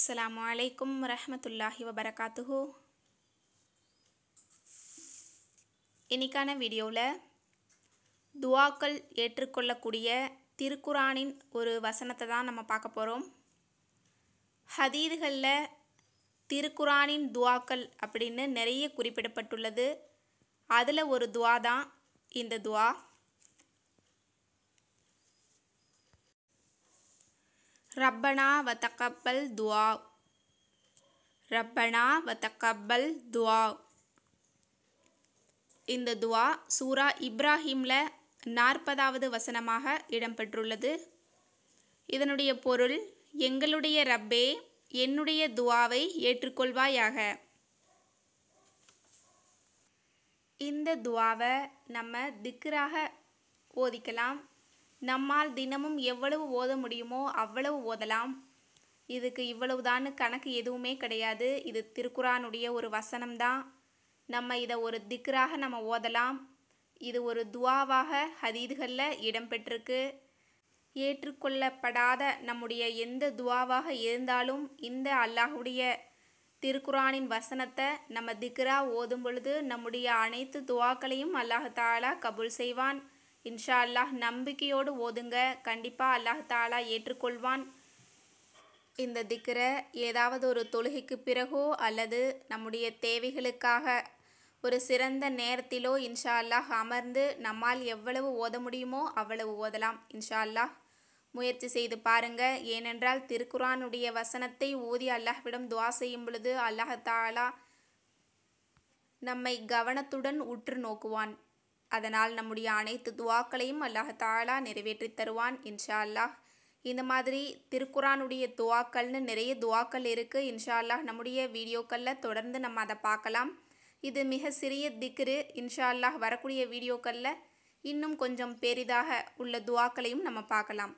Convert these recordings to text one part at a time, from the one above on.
அஸ்லாம் வலைக்கும் ரஹமத்துல்லாஹி வபரகாத்துஹு இன்றைக்கான வீடியோவில் துவாக்கள் ஏற்றுக்கொள்ளக்கூடிய திருக்குரானின் ஒரு வசனத்தை தான் நம்ம பார்க்க போகிறோம் ஹதீதுகளில் திருக்குரானின் துவாக்கள் அப்படின்னு நிறைய குறிப்பிடப்பட்டுள்ளது அதில் ஒரு துவா தான் இந்த துவா ரப்பனா வத்தக்கப்பல் துவா ரப்பனா வத்தக்கப்பல் துவா இந்த துவா சூரா இப்ராஹிமில் நாற்பதாவது வசனமாக இடம்பெற்றுள்ளது இதனுடைய பொருள் எங்களுடைய ரப்பே என்னுடைய துவாவை ஏற்றுக்கொள்வாயாக இந்த துவாவை நம்ம திக்கராக ஓதிக்கலாம் நம்மால் தினமும் எவ்வளவு ஓத முடியுமோ அவ்வளவு ஓதலாம் இதுக்கு இவ்வளவுதான் கணக்கு எதுவுமே கிடையாது இது திருக்குறானுடைய ஒரு வசனம்தான் நம்ம இதை ஒரு திக்ராக நம்ம ஓதலாம் இது ஒரு துவாவாக ஹதீதுகளில் இடம்பெற்றிருக்கு ஏற்றுக்கொள்ளப்படாத நம்முடைய எந்த துவாவாக இருந்தாலும் இந்த அல்லாஹுடைய திருக்குறானின் வசனத்தை நம்ம திக்ரா ஓதும் பொழுது நம்முடைய அனைத்து துவாக்களையும் அல்லாஹாலா கபுல் செய்வான் இன்ஷா அல்லாஹ் நம்பிக்கையோடு ஓதுங்க கண்டிப்பாக அல்லாஹ் தாலா ஏற்றுக்கொள்வான் இந்த திக்கரை ஏதாவது ஒரு தொழுகைக்கு பிறகோ அல்லது நம்முடைய தேவைகளுக்காக ஒரு சிறந்த நேரத்திலோ இன்ஷா அல்லாஹ் அமர்ந்து நம்மால் எவ்வளவு ஓத முடியுமோ அவ்வளவு ஓதலாம் இன்ஷா அல்லாஹ் முயற்சி செய்து பாருங்க ஏனென்றால் திருக்குரானுடைய வசனத்தை ஓதி அல்லாஹ்விடம் துவா செய்யும் பொழுது அல்லாஹ் தாலா நம்மை கவனத்துடன் உற்று நோக்குவான் அதனால் நம்முடைய அனைத்து துவாக்களையும் அல்லாஹ் தாலா நிறைவேற்றி தருவான் இன்ஷா அல்லாஹ் இந்த மாதிரி திருக்குறானுடைய துவாக்கள்னு நிறைய துவாக்கள் இருக்குது இன்ஷா அல்லாஹ் நம்முடைய வீடியோக்களில் தொடர்ந்து நம்ம அதை பார்க்கலாம் இது மிக சிறிய திக்ரு இன்ஷா அல்லாஹ் வரக்கூடிய வீடியோக்களில் இன்னும் கொஞ்சம் பெரிதாக உள்ள துவாக்களையும் நம்ம பார்க்கலாம்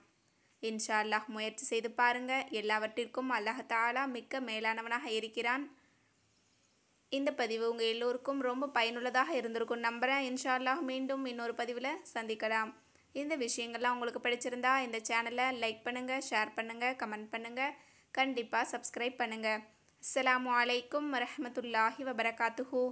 இன்ஷா அல்லாஹ் முயற்சி செய்து பாருங்கள் எல்லாவற்றிற்கும் அல்லாஹ் தாலா மிக்க மேலானவனாக இருக்கிறான் இந்த பதிவு உங்கள் எல்லோருக்கும் ரொம்ப பயனுள்ளதாக இருந்திருக்கும் நம்புகிறேன் இன்ஷால்லாக மீண்டும் இன்னொரு பதிவில் சந்திக்கலாம் இந்த விஷயங்கள்லாம் உங்களுக்கு பிடிச்சிருந்தா இந்த சேனலை லைக் பண்ணுங்கள் ஷேர் பண்ணுங்கள் கமெண்ட் பண்ணுங்கள் கண்டிப்பாக சப்ஸ்கிரைப் பண்ணுங்கள் அஸ்லாம் வலைக்கம் வரமத்துல்லாஹி வபரகாத்துஹூ